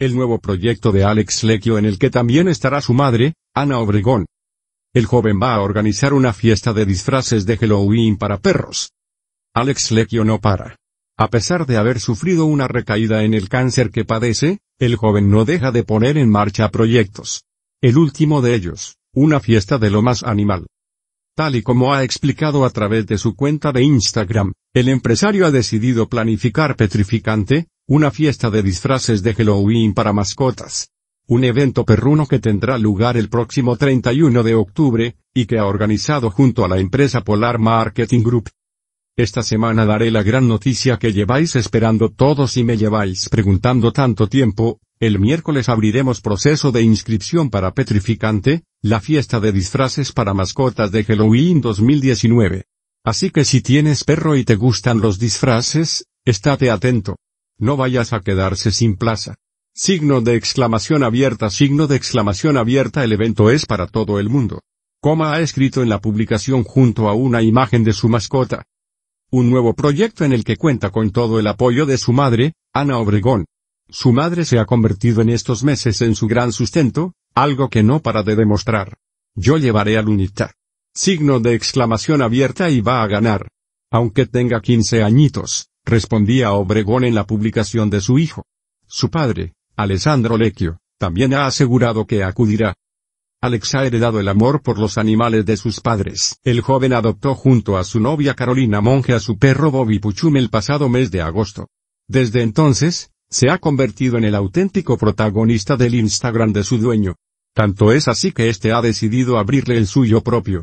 El nuevo proyecto de Alex Lecchio en el que también estará su madre, Ana Obregón. El joven va a organizar una fiesta de disfraces de Halloween para perros. Alex Lecchio no para. A pesar de haber sufrido una recaída en el cáncer que padece, el joven no deja de poner en marcha proyectos. El último de ellos, una fiesta de lo más animal. Tal y como ha explicado a través de su cuenta de Instagram, el empresario ha decidido planificar Petrificante, una fiesta de disfraces de Halloween para mascotas. Un evento perruno que tendrá lugar el próximo 31 de octubre, y que ha organizado junto a la empresa Polar Marketing Group. Esta semana daré la gran noticia que lleváis esperando todos y me lleváis preguntando tanto tiempo, el miércoles abriremos proceso de inscripción para Petrificante, la fiesta de disfraces para mascotas de Halloween 2019. Así que si tienes perro y te gustan los disfraces, estate atento. No vayas a quedarse sin plaza. Signo de exclamación abierta, signo de exclamación abierta, el evento es para todo el mundo. Coma ha escrito en la publicación junto a una imagen de su mascota. Un nuevo proyecto en el que cuenta con todo el apoyo de su madre, Ana Obregón. Su madre se ha convertido en estos meses en su gran sustento, algo que no para de demostrar. Yo llevaré a Lunita. Signo de exclamación abierta y va a ganar. Aunque tenga 15 añitos respondía Obregón en la publicación de su hijo. Su padre, Alessandro Lecchio, también ha asegurado que acudirá. Alex ha heredado el amor por los animales de sus padres. El joven adoptó junto a su novia Carolina Monge a su perro Bobby Puchum el pasado mes de agosto. Desde entonces, se ha convertido en el auténtico protagonista del Instagram de su dueño. Tanto es así que este ha decidido abrirle el suyo propio.